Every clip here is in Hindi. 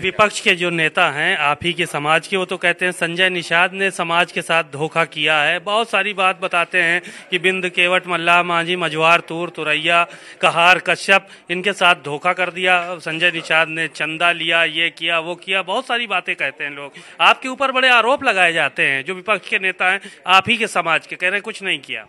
विपक्ष के जो नेता हैं आप ही के समाज के वो तो कहते हैं संजय निषाद ने समाज के साथ धोखा किया है बहुत सारी बात बताते हैं कि बिंद केवट मल्ला मांझी मझवार तूर तुरैया कहार कश्यप इनके साथ धोखा कर दिया संजय निषाद ने चंदा लिया ये किया वो किया बहुत सारी बातें कहते हैं लोग आपके ऊपर बड़े आरोप लगाए जाते हैं जो विपक्ष के नेता हैं आप ही के समाज के कह रहे हैं कुछ नहीं किया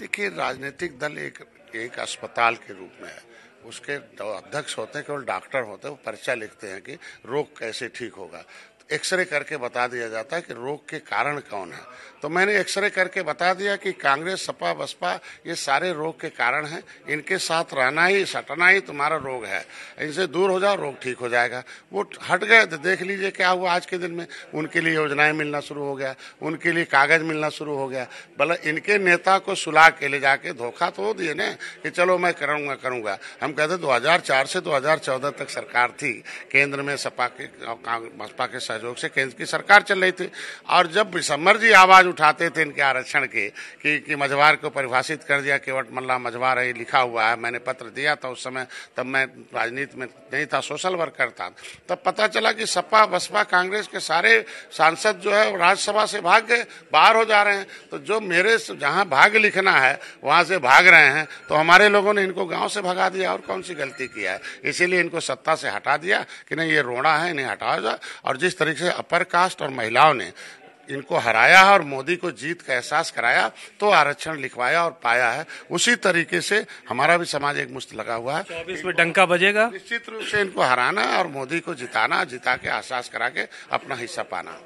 देखिए राजनीतिक दल एक एक अस्पताल के रूप में है उसके अध्यक्ष होते हैं केवल डॉक्टर होते हैं वो पर्चा लिखते हैं कि रोग कैसे ठीक होगा एक्सरे करके बता दिया जाता है कि रोग के कारण कौन है तो मैंने एक्सरे करके बता दिया कि कांग्रेस सपा बसपा ये सारे रोग के कारण हैं इनके साथ रहना ही सटना ही तुम्हारा रोग है इनसे दूर हो जाओ रोग ठीक हो जाएगा वो हट गए तो देख लीजिए क्या हुआ आज के दिन में उनके लिए योजनाएं मिलना शुरू हो गया उनके लिए कागज मिलना शुरू हो गया भले इनके नेता को सुलाह के ले जाके धोखा तो दिए ना कि चलो मैं करूँगा करूँगा हम कहते दो से दो तक सरकार थी केंद्र में सपा के बसपा के सहयोग से केंद्र की सरकार चल रही थी और जब विशम्बर जी आवाज़ उठाते थे इनके आरक्षण के कि, कि मझवार को परिभाषित कर दिया केवट मल्ला मझवार है लिखा हुआ है मैंने पत्र दिया था उस समय तब मैं राजनीति में नहीं था सोशल वर्कर था तब पता चला कि सपा बसपा कांग्रेस के सारे सांसद जो है राज्यसभा से भाग गए बाहर हो जा रहे हैं तो जो मेरे जहाँ भाग लिखना है वहाँ से भाग रहे हैं तो हमारे लोगों ने इनको गाँव से भगा दिया और कौन सी गलती किया है इसीलिए इनको सत्ता से हटा दिया कि नहीं ये रोड़ा है इन्हें हटाया जाए और जिस तरीके से अपर कास्ट और महिलाओं ने इनको हराया और मोदी को जीत का एहसास कराया तो आरक्षण लिखवाया और पाया है उसी तरीके से हमारा भी समाज एक मुश्त लगा हुआ है चौबीस में डंका बजेगा निश्चित रूप से इनको हराना और मोदी को जिताना जिता के एहसास करा के अपना हिस्सा पाना